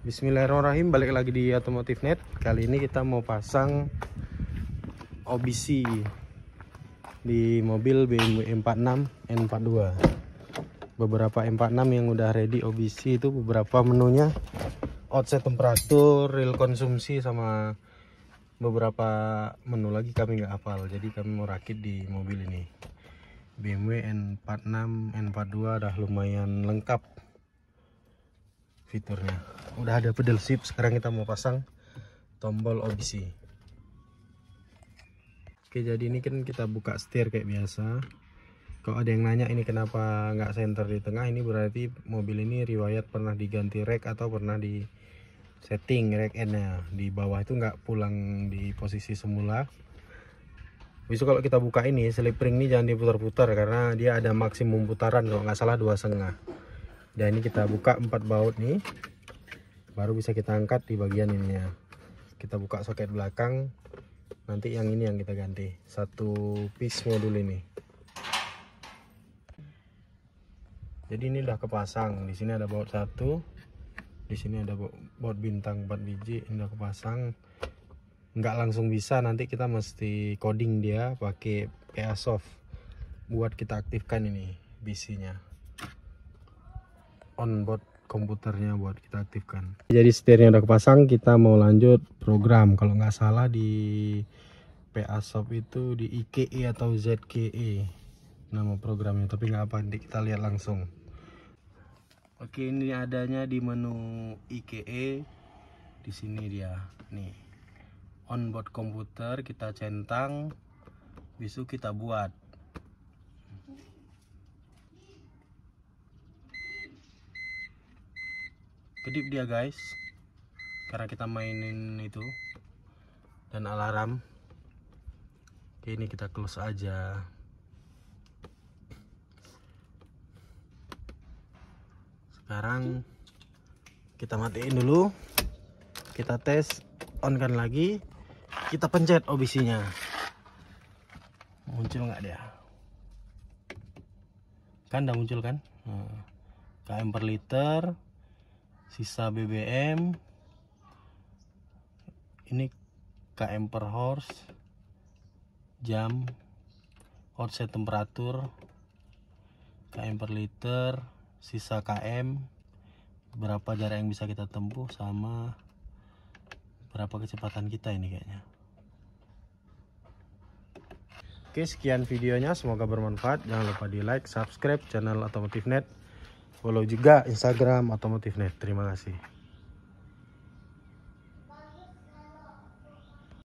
Bismillahirrahmanirrahim balik lagi di Automotive Net kali ini kita mau pasang OBC di mobil BMW M46 N42 beberapa M46 yang udah ready OBC itu beberapa menunya outset temperatur real konsumsi sama beberapa menu lagi kami nggak hafal jadi kami mau rakit di mobil ini BMW N46 N42 udah lumayan lengkap fiturnya udah ada pedal shift sekarang kita mau pasang tombol OBC oke jadi ini kan kita buka setir kayak biasa kalau ada yang nanya ini kenapa nggak center di tengah ini berarti mobil ini riwayat pernah diganti rack atau pernah di setting rack end nya di bawah itu nggak pulang di posisi semula bisa kalau kita buka ini slip ring ini jangan diputar-putar karena dia ada maksimum putaran kalau nggak salah dua setengah ya ini kita buka empat baut nih baru bisa kita angkat di bagian ini ya kita buka soket belakang nanti yang ini yang kita ganti satu piece modul ini jadi ini udah kepasang di sini ada baut satu di sini ada baut bintang 4 biji ini udah kepasang nggak langsung bisa nanti kita mesti coding dia pakai PA soft buat kita aktifkan ini bisinya. nya on board komputernya buat kita aktifkan jadi setirnya udah kepasang kita mau lanjut program kalau nggak salah di PA Shop itu di IKE atau ZKE nama programnya tapi nggak apa kita lihat langsung oke ini adanya di menu IKE di sini dia nih on board komputer kita centang besok kita buat kedip dia guys karena kita mainin itu dan alarm Oke, ini kita close aja sekarang kita matiin dulu kita tes on kan lagi kita pencet OBC nya muncul nggak dia kan udah muncul kan hmm. Nah, KM per liter sisa BBM ini KM per horse jam outset temperatur KM per liter sisa KM berapa jarak yang bisa kita tempuh sama berapa kecepatan kita ini kayaknya Oke sekian videonya semoga bermanfaat jangan lupa di like subscribe channel otomotif net follow juga Instagram Otomotif Net. Terima kasih.